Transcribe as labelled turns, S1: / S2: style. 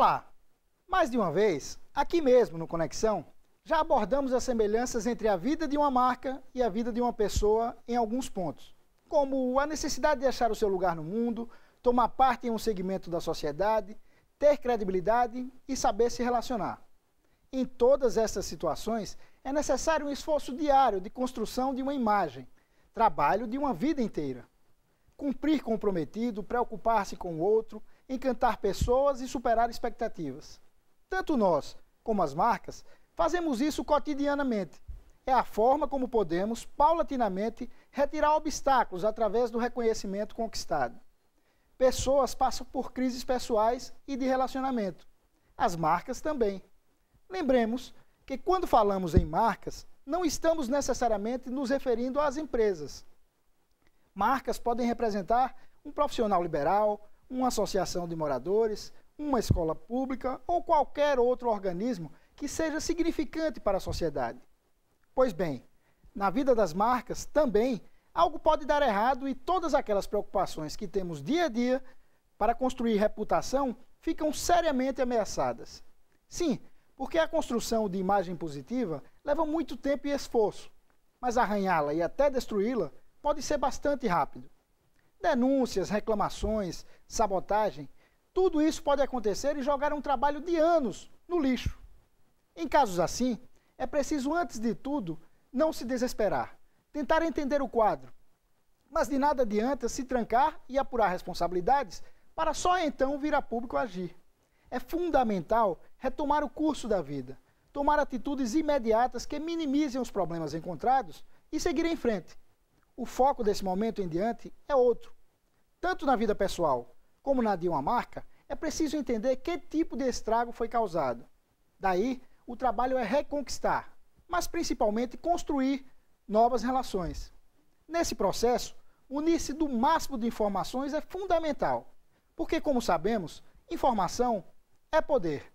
S1: falar. Mais de uma vez, aqui mesmo no Conexão, já abordamos as semelhanças entre a vida de uma marca e a vida de uma pessoa em alguns pontos, como a necessidade de achar o seu lugar no mundo, tomar parte em um segmento da sociedade, ter credibilidade e saber se relacionar. Em todas essas situações, é necessário um esforço diário de construção de uma imagem, trabalho de uma vida inteira. Cumprir comprometido, preocupar-se com o outro, encantar pessoas e superar expectativas. Tanto nós como as marcas fazemos isso cotidianamente. É a forma como podemos, paulatinamente, retirar obstáculos através do reconhecimento conquistado. Pessoas passam por crises pessoais e de relacionamento. As marcas também. Lembremos que quando falamos em marcas, não estamos necessariamente nos referindo às empresas. Marcas podem representar um profissional liberal, uma associação de moradores, uma escola pública ou qualquer outro organismo que seja significante para a sociedade. Pois bem, na vida das marcas também algo pode dar errado e todas aquelas preocupações que temos dia a dia para construir reputação ficam seriamente ameaçadas. Sim, porque a construção de imagem positiva leva muito tempo e esforço, mas arranhá-la e até destruí-la pode ser bastante rápido denúncias, reclamações, sabotagem, tudo isso pode acontecer e jogar um trabalho de anos no lixo. Em casos assim, é preciso, antes de tudo, não se desesperar, tentar entender o quadro, mas de nada adianta se trancar e apurar responsabilidades para só então vir a público agir. É fundamental retomar o curso da vida, tomar atitudes imediatas que minimizem os problemas encontrados e seguir em frente o foco desse momento em diante é outro. Tanto na vida pessoal como na de uma marca, é preciso entender que tipo de estrago foi causado. Daí, o trabalho é reconquistar, mas principalmente construir novas relações. Nesse processo, unir-se do máximo de informações é fundamental, porque, como sabemos, informação é poder.